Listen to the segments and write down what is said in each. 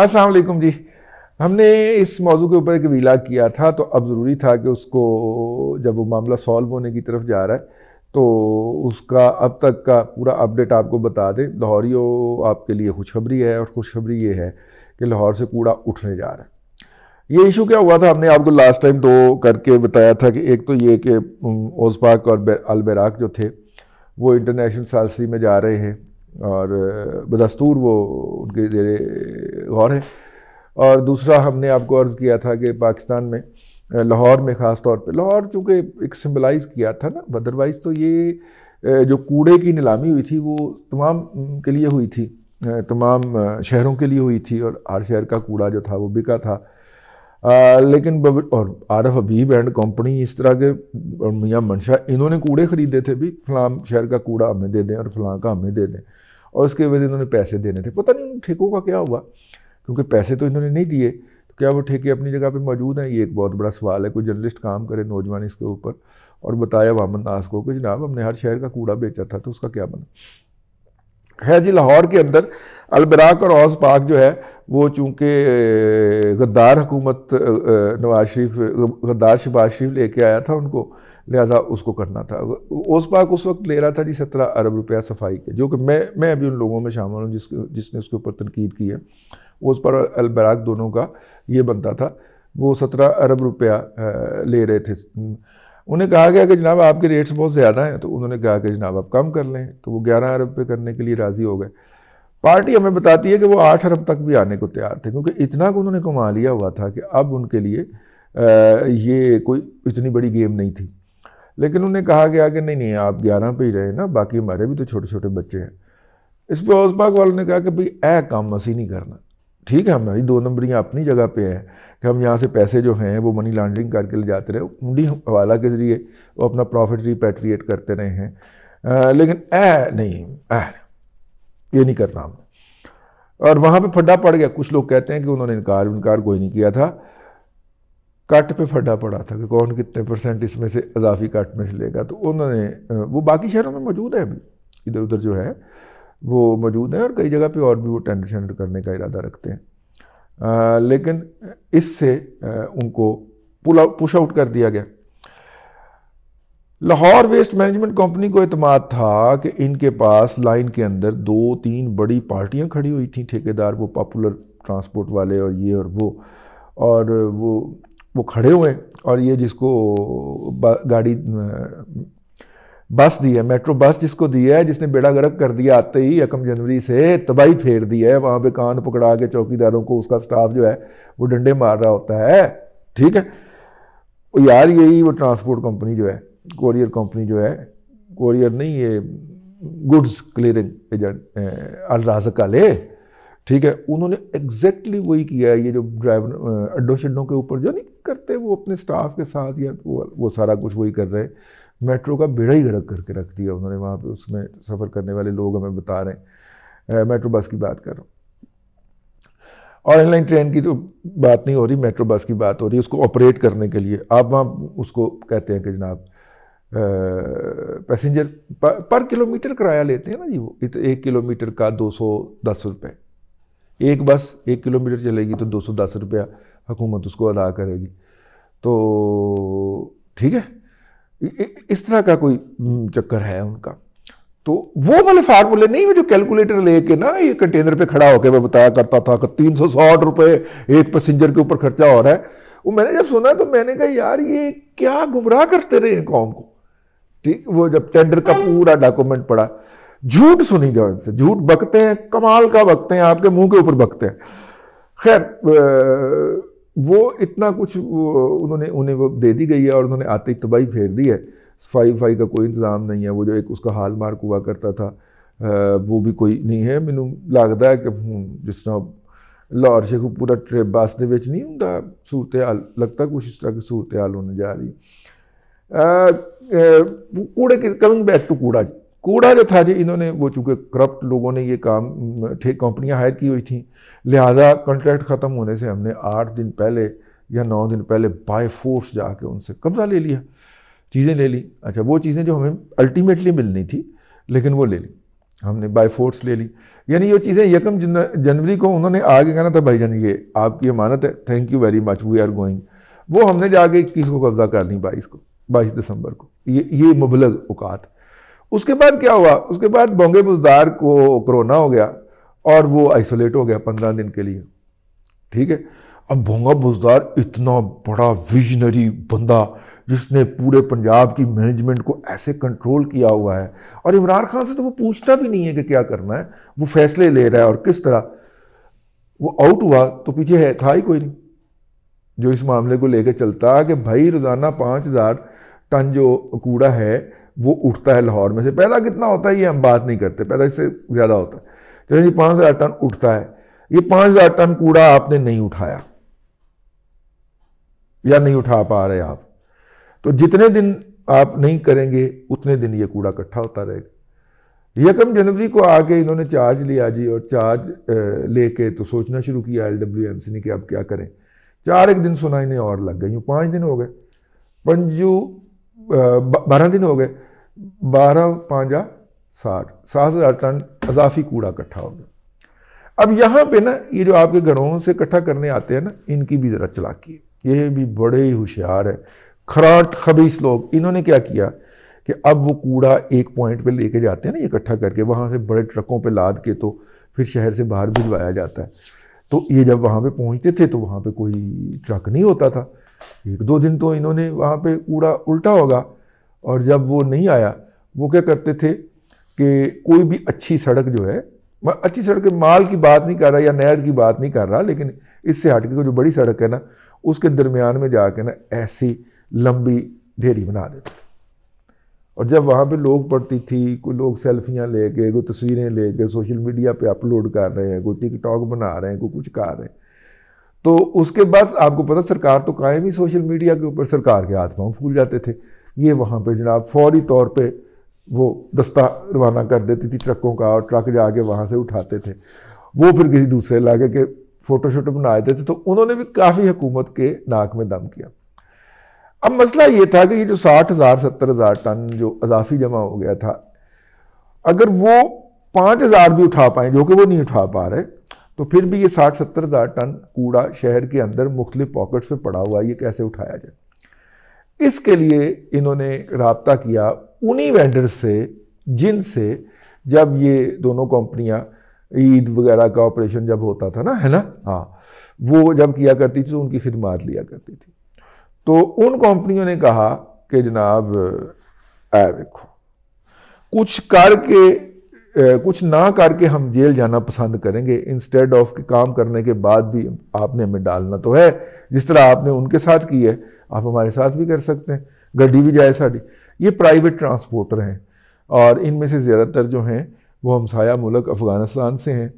असलकुम जी हमने इस मौजू के ऊपर एक वीला किया था तो अब ज़रूरी था कि उसको जब वो मामला सॉल्व होने की तरफ जा रहा है तो उसका अब तक का पूरा अपडेट आपको बता दें लाहौरियो आपके लिए खुशखबरी है और खुशखबरी ये है कि लाहौर से कूड़ा उठने जा रहा है ये इशू क्या हुआ था हमने आपको लास्ट टाइम दो करके बताया था कि एक तो ये कि पाक और अलबराक जो थे वो इंटरनेशनल सालसी में जा रहे हैं और बदस्तूर वो उनके जेर गौर है और दूसरा हमने आपको अर्ज़ किया था कि पाकिस्तान में लाहौर में ख़ास तौर पर लाहौर चूँकि एक सिम्बलाइज़ किया था ना अदरवाइज़ तो ये जो कूड़े की नीलामी हुई थी वो तमाम के लिए हुई थी तमाम शहरों के लिए हुई थी और हर शहर का कूड़ा जो था वो बिका था आ, लेकिन और आरफ अबीब एंड कंपनी इस तरह के मियाँ मनशा इन्होंने कूड़े ख़रीदे थे भी फलाम शहर का कूड़ा हमें दे दें और फलां का हमें दे दें और उसके वजह इन्होंने पैसे देने थे पता नहीं उन ठेकों का क्या हुआ क्योंकि पैसे तो इन्होंने नहीं दिए तो क्या वो ठेके अपनी जगह पर मौजूद हैं ये एक बहुत बड़ा सवाल है कोई जर्नलिस्ट काम करे नौजवान इसके ऊपर और बताया वामन को कि जनाब हमने हर शहर का कूड़ा बेचा था तो उसका क्या बना है जी लाहौर के अंदर अलबराक और औस पाक जो है वो चूँकि गद्दार हुकूमत नवाज शरीफ गद्दार शबाज शरीफ लेके आया था उनको लिहाजा उसको करना था ओस पाक उस वक्त ले रहा था जी सत्रह अरब रुपया सफाई के जो कि मैं मैं अभी उन लोगों में शामिल हूँ जिस जिसने उसके ऊपर तनकीद की है उस पर अलबराक दोनों का ये बनता था वो सत्रह अरब रुपया ले रहे थे उन्हें कहा गया कि जनाब आपके रेट्स बहुत ज़्यादा हैं तो उन्होंने कहा कि जनाब आप कम कर लें तो वो ग्यारह अरब पे करने के लिए राज़ी हो गए पार्टी हमें बताती है कि वो आठ अरब तक भी आने को तैयार थे क्योंकि इतना को उन्होंने कमा लिया हुआ था कि अब उनके लिए आ, ये कोई इतनी बड़ी गेम नहीं थी लेकिन उन्हें कहा गया कि नहीं नहीं आप ग्यारह पे ही रहे ना बाकी हमारे भी तो छोटे छोटे बच्चे हैं इस पर औसपाक वालों ने कहा कि भाई ए काम असी नहीं करना ठीक है हमारी दो नंबरियाँ अपनी जगह पे हैं कि हम यहाँ से पैसे जो हैं वो मनी लॉन्ड्रिंग करके ले जाते रहे मुंडी हवाला के ज़रिए वो अपना प्रॉफिट रिपेट्रिएट करते रहे हैं आ, लेकिन ऐ नहीं ऐ ये नहीं करना हमने और वहाँ पे फड्डा पड़ गया कुछ लोग कहते हैं कि उन्होंने इनकार इनकार कोई नहीं किया था कट पे फड्डा पड़ा था कि कौन कितने परसेंट इसमें से अजाफी कट में से लेगा तो उन्होंने वो बाकी शहरों में मौजूद है अभी इधर उधर जो है वो मौजूद हैं और कई जगह पे और भी वो टेंडर शेंडर करने का इरादा रखते हैं आ, लेकिन इससे उनको पुल आउट पुश आउट कर दिया गया लाहौर वेस्ट मैनेजमेंट कंपनी को अतमाद था कि इनके पास लाइन के अंदर दो तीन बड़ी पार्टियां खड़ी हुई थी ठेकेदार वो पॉपुलर ट्रांसपोर्ट वाले और ये और वो और वो वो खड़े हुए और ये जिसको गाड़ी बस दी है मेट्रो बस जिसको दी है जिसने बेड़ा गर्क कर दिया आते ही एकम जनवरी से तबाही फेर दी है वहाँ पे कान पकड़ा के चौकीदारों को उसका स्टाफ जो है वो डंडे मार रहा होता है ठीक है यार यही वो ट्रांसपोर्ट कंपनी जो है कोरियर कंपनी जो है कोरियर नहीं ये गुड्स क्लियरिंग एजेंट अलराज आले ठीक है उन्होंने एग्जैक्टली वही किया है ये जो ड्राइवर अड्डों शड्डों के ऊपर जो नहीं करते वो अपने स्टाफ के साथ या वो वो सारा कुछ वही कर रहे हैं मेट्रो का बेड़ा ही गर्क करके रख दिया उन्होंने वहाँ पे उसमें सफ़र करने वाले लोग हमें बता रहे हैं मेट्रो बस की बात कर रहा हूँ और ऑनलाइन ट्रेन की तो बात नहीं हो रही मेट्रो बस की बात हो रही है उसको ऑपरेट करने के लिए आप वहाँ उसको कहते हैं कि जनाब पैसेंजर पर, पर किलोमीटर किराया लेते हैं ना जी वो तो एक किलोमीटर का दो सौ दस रुपये एक बस एक किलोमीटर चलेगी तो दो सौ दस रुपया हुकूमत उसको अदा करेगी तो ठीक है इस तरह का कोई चक्कर है उनका तो वो वाले फार्मूले नहीं वो जो कैलकुलेटर लेके ना ये कंटेनर पे खड़ा होकर मैं बताया करता था कि तीन सौ साठ रुपए एक पैसेंजर के ऊपर खर्चा हो रहा है वो मैंने जब सुना तो मैंने कहा यार ये क्या गुमराह करते रहे हैं कौम को ठीक वो जब टेंडर का पूरा डॉक्यूमेंट पड़ा झूठ सुनी जाओ इनसे झूठ बकते हैं कमाल का बकते हैं आपके मुंह के ऊपर बकते हैं खैर वो इतना कुछ उन्होंने उन्हें वो दे दी गई है और उन्होंने आते ही तबाही फेर दी है सफाई वफाई का कोई इंतजाम नहीं है वो जो एक उसका हाल मार्क हुआ करता था वो ਵੀ ਕੋਈ ਨਹੀਂ ਹੈ ਮੈਨੂੰ ਲੱਗਦਾ ਹੈ ਕਿ ਹੁਣ ਜਿਸ ਤਰ੍ਹਾਂ ਲਾਹੌਰ ਸ਼ੇਖੂਪੁਰਾ ਟ੍ਰਿਪ ਬੱਸ ਦੇ ਵਿੱਚ ਨਹੀਂ ਹੁੰਦਾ ਸੂਰਤ ਹਾਲ ਲੱਗਦਾ ਕੁਝ ਇਸ ਤਰ੍ਹਾਂ ਦੀ ਸੂਰਤ ਹਾਲ ਹੋਣ ਜਾ ਰਹੀ ਕੂੜੇ ਕਮਿੰਗ ਬੈਕ ਟੂ ਕੂੜਾ कूड़ा जो था जी इन्होंने वो चूँकि करप्ट लोगों ने ये काम ठेक कंपनियाँ हायर की हुई थी लिहाजा कॉन्ट्रैक्ट ख़त्म होने से हमने आठ दिन पहले या नौ दिन पहले बाय फोर्स जाके उनसे कब्ज़ा ले लिया चीज़ें ले ली अच्छा वो चीज़ें जो हमें अल्टीमेटली मिलनी थी लेकिन वो ले ली हमने बाय फोर्स ले ली यानी ये चीज़ें यकम जनवरी को उन्होंने आगे कहना था जान ये आपकी अमानत है thank you very much we are going वो हमने जाके इक्कीस को कब्ज़ा कर ली बाईस को बाईस दिसंबर को ये ये मुबलग औकात उसके बाद क्या हुआ उसके बाद बोंगे बुजदार को कोरोना हो गया और वो आइसोलेट हो गया पंद्रह दिन के लिए ठीक है अब भोंगा बुजदार इतना बड़ा विजनरी बंदा जिसने पूरे पंजाब की मैनेजमेंट को ऐसे कंट्रोल किया हुआ है और इमरान खान से तो वो पूछता भी नहीं है कि क्या करना है वो फैसले ले रहा है और किस तरह वो आउट हुआ तो पीछे है था ही कोई नहीं जो इस मामले को लेकर चलता कि भाई रोज़ाना पाँच हज़ार टन जो कूड़ा है वो उठता है लाहौर में से पैदा कितना होता है ये हम बात नहीं करते पैदा इससे ज़्यादा होता है चलिए जी पाँच हज़ार टन उठता है ये पाँच हज़ार टन कूड़ा आपने नहीं उठाया या नहीं उठा पा रहे आप तो जितने दिन आप नहीं करेंगे उतने दिन ये कूड़ा इकट्ठा होता रहेगा यकम जनवरी को आके इन्होंने चार्ज लिया जी और चार्ज लेके तो सोचना शुरू किया एल डब्ल्यू एम सी ने कि अब क्या करें चार एक दिन सुनाई नहीं और लग गई पांच पाँच दिन हो गए पंजू बारह दिन हो गए बारह पाँजा साठ सात हज़ार टन अजाफी कूड़ा इकट्ठा हो गया अब यहाँ पे ना ये जो आपके घरों से इकट्ठा करने आते हैं ना इनकी भी ज़रा चलाकी है ये भी बड़े ही होशियार हैं खराट खबीस लोग इन्होंने क्या किया कि अब वो कूड़ा एक पॉइंट पे लेके जाते हैं ना इकट्ठा करके वहाँ से बड़े ट्रकों पे लाद के तो फिर शहर से बाहर भिजवाया जाता है तो ये जब वहाँ पे पहुँचते थे तो वहाँ पे कोई ट्रक नहीं होता था एक दो दिन तो इन्होंने वहाँ पे कूड़ा उल्टा होगा और जब वो नहीं आया वो क्या करते थे कि कोई भी अच्छी सड़क जो है मैं अच्छी सड़क माल की बात नहीं कर रहा या नहर की बात नहीं कर रहा लेकिन इससे हट के जो बड़ी सड़क है ना उसके दरमियान में जाके ना ऐसी लंबी ढेरी बना देते और जब वहाँ पे लोग पढ़ती थी कोई लोग सेल्फियाँ ले के कोई तस्वीरें ले के सोशल मीडिया पे अपलोड कर रहे हैं कोई टिकटॉक बना रहे हैं कोई कुछ कर रहे हैं तो उसके बाद आपको पता सरकार तो कायम ही सोशल मीडिया के ऊपर सरकार के हाथ पाँव फूल जाते थे ये वहाँ पर जनाब फौरी तौर पर वो दस्ता रवाना कर देती थी ट्रकों का और ट्रक जाके वहाँ से उठाते थे वो फिर किसी दूसरे इलाके के फ़ोटो शोटो बना देते थे तो उन्होंने भी काफ़ी हुकूमत के नाक में दम किया अब मसला ये था कि ये जो साठ हज़ार सत्तर हज़ार टन जो अजाफी जमा हो गया था अगर वो पाँच हज़ार भी उठा पाएँ जो कि वो नहीं उठा पा रहे तो फिर भी ये साठ सत्तर हज़ार टन कूड़ा शहर के अंदर मुख्तु पॉकेट्स में पड़ा हुआ ये कैसे उठाया जाए इसके लिए इन्होंने रबता किया उन्हीं वेंडर्स से जिनसे जब ये दोनों कंपनियाँ ईद वगैरह का ऑपरेशन जब होता था ना है ना हाँ वो जब किया करती थी तो उनकी खिदमात लिया करती थी तो उन कंपनियों ने कहा कि जनाब ऐ देखो कुछ करके कुछ ना करके हम जेल जाना पसंद करेंगे इंस्टेड ऑफ के काम करने के बाद भी आपने हमें डालना तो है जिस तरह आपने उनके साथ की है आप हमारे साथ भी कर सकते हैं गड्डी भी जाए साड़ी ये प्राइवेट ट्रांसपोर्टर हैं और इनमें से ज़्यादातर जो हैं वो हमसाया मुल्क अफ़गानिस्तान से हैं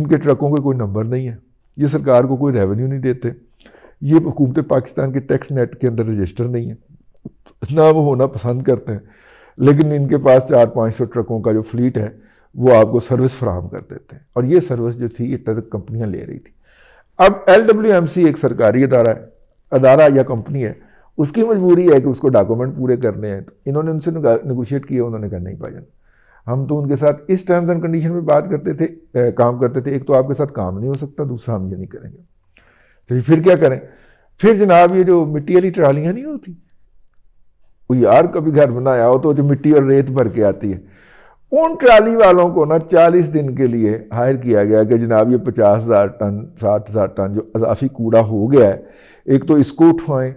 इनके ट्रकों के कोई नंबर नहीं है ये सरकार को कोई रेवेन्यू नहीं देते ये हुकूमत पाकिस्तान के टैक्स नेट के अंदर रजिस्टर नहीं है ना वो होना पसंद करते हैं लेकिन इनके पास चार पाँच सौ ट्रकों का जो फ्लीट है वो आपको सर्विस फ्राहम कर देते हैं और ये सर्विस जो थी ये ट्रक कंपनियाँ ले रही थी अब एल डब्ल्यू एम सी एक सरकारी अदारा है अदारा या कंपनी है उसकी मजबूरी है कि उसको डॉक्यूमेंट पूरे करने हैं तो इन्होंने उनसे नगोशिएट किया उन्होंने कहा नहीं भाजन हम तो उनके साथ इस टर्म्स एंड कंडीशन में बात करते थे ए, काम करते थे एक तो आपके साथ काम नहीं हो सकता दूसरा हम ये नहीं करेंगे तो फिर क्या करें फिर जनाब ये जो मिट्टी वाली ट्रालियाँ नहीं होती कोई यार कभी घर बनाया हो तो जो मिट्टी और रेत भर के आती है उन ट्राली वालों को ना चालीस दिन के लिए हायर किया गया कि जनाब ये पचास हज़ार टन साठ हज़ार टन जो अजाफी कूड़ा हो गया है एक तो इसको उठवाएं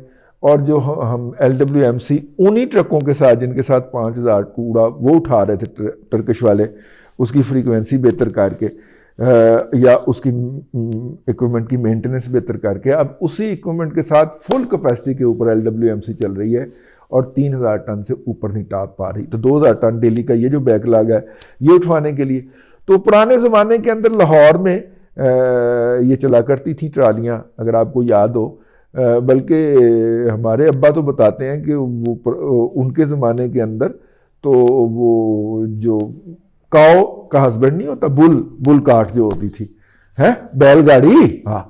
और जो हम एल डब्ल्यू एम सी उन्हीं ट्रकों के साथ जिनके साथ पाँच हज़ार कूड़ा वो उठा रहे थे टर्कश वाले उसकी फ्रीक्वेंसी बेहतर करके या उसकी इक्विपमेंट की मेंटेनेंस बेहतर करके अब उसी इक्विपमेंट के साथ फुल कैपेसिटी के ऊपर एल चल रही है और 3000 टन से ऊपर नहीं टाप पा रही तो 2000 टन डेली का ये जो बैकलॉग है ये उठवाने के लिए तो पुराने ज़माने के अंदर लाहौर में ये चला करती थी ट्रालियाँ अगर आपको याद हो बल्कि हमारे अब्बा तो बताते हैं कि वो उनके ज़माने के अंदर तो वो जो काओ का हस्बैंड नहीं होता बुल बुल काट जो होती थी है बैलगाड़ी हाँ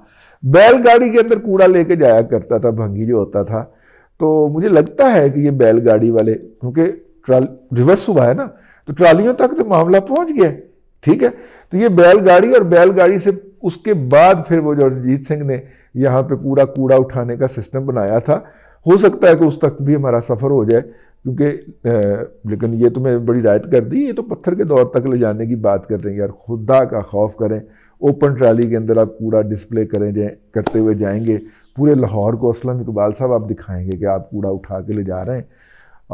बैलगाड़ी के अंदर कूड़ा लेके जाया करता था भंगी जो होता था तो मुझे लगता है कि ये बैलगाड़ी वाले क्योंकि ट्राल रिवर्स हुआ है ना तो ट्रालियों तक तो मामला पहुंच गया ठीक है तो ये बैलगाड़ी और बैलगाड़ी से उसके बाद फिर वो जो अरिजीत सिंह ने यहाँ पे पूरा कूड़ा उठाने का सिस्टम बनाया था हो सकता है कि उस तक भी हमारा सफ़र हो जाए क्योंकि लेकिन ये तो मैं बड़ी रायत कर दी ये तो पत्थर के दौर तक ले जाने की बात कर रहे हैं यार खुदा का खौफ करें ओपन ट्राली के अंदर आप कूड़ा डिस्प्ले करें जाए करते हुए जाएंगे पूरे लाहौर को असलम इकबाल साहब आप दिखाएंगे कि आप कूड़ा उठा के ले जा रहे हैं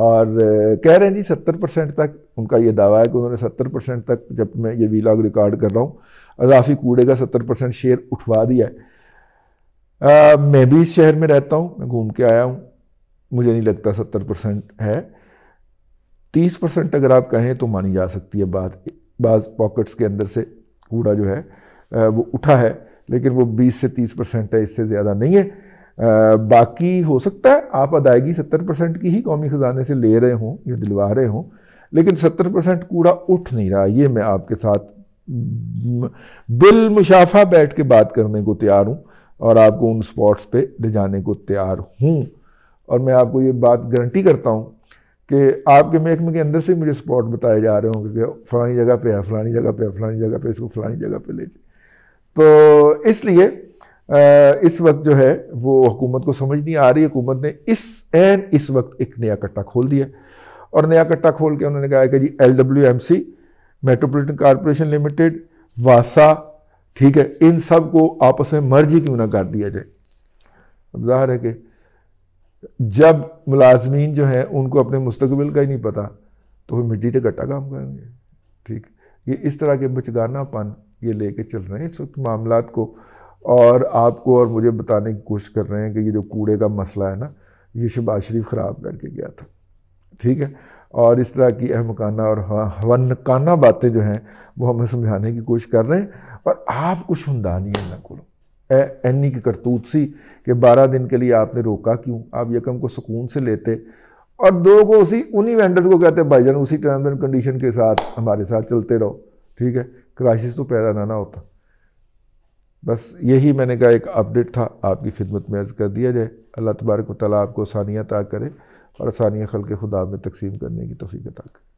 और कह रहे हैं जी सत्तर परसेंट तक उनका ये दावा है कि उन्होंने सत्तर परसेंट तक जब मैं ये वीलाग रिकॉर्ड कर रहा हूँ अजाफी कूड़े का सत्तर परसेंट शेयर उठवा दिया है आ, मैं भी इस शहर में रहता हूँ मैं घूम के आया हूँ मुझे नहीं लगता सत्तर परसेंट है तीस परसेंट अगर आप कहें तो मानी जा सकती है बात बाज़ पॉकेट्स के अंदर से कूड़ा जो है वो उठा है लेकिन वो बीस से तीस परसेंट है इससे ज़्यादा नहीं है आ, बाकी हो सकता है आप अदायगी सत्तर परसेंट की ही कौमी ख़जाने से ले रहे हों या दिलवा रहे हों लेकिन सत्तर परसेंट कूड़ा उठ नहीं रहा ये मैं आपके साथ बिलमुशाफा बैठ के बात करने को तैयार हूँ और आपको उन स्पॉट्स पे ले जाने को तैयार हूँ और मैं आपको ये बात गारंटी करता हूँ कि आपके महकमे के अंदर से मुझे स्पॉट बताए जा रहे होंगे कि फ़लानी जगह पे है फ़लानी जगह पे है फ़लानी जगह पे इसको फ़लानी जगह पे ले जाए तो इसलिए इस वक्त जो है वो हुकूमत को समझ नहीं आ रही हुकूमत ने इस एन इस वक्त एक नया कट्टा खोल दिया और नया कट्टा खोल के उन्होंने कहा कि G L W M C metropolitan corporation limited वासा ठीक है इन सब को आपस में मर्जी क्यों ना कर दिया जाए अब जाहिर है कि जब मुलाजमीन जो हैं उनको अपने मुस्तबिल का ही नहीं पता तो वो मिट्टी से गट्टा काम करेंगे ठीक ये इस तरह के बचगानापन ये लेके चल रहे हैं इस वक्त मामला को और आपको और मुझे बताने की कोशिश कर रहे हैं कि ये जो कूड़े का मसला है ना ये शबाज शरीफ ख़राब करके गया था ठीक है और इस तरह की अहमकाना और हवनकाना बातें जो हैं वो हमें समझाने की कोशिश कर रहे हैं और आप कुछ हुंदा नहीं है ना करो एनी की करतूत सी कि बारह दिन के लिए आपने रोका क्यों आप यकम को सुकून से लेते और दो को उसी उन्हीं वेंडर्स को कहते भाई जान उसी टर्म एंड कंडीशन के साथ हमारे साथ चलते रहो ठीक है क्राइसिस तो पैदा ना ना होता बस यही मैंने कहा एक अपडेट था आपकी खिदमत में अर्ज़ कर दिया जाए अल्लाह तबारक वाली आपको आसानियाँ अता करे और आसानियाँ खल के खुदा में तकसीम करने की तोफ़ी अता करे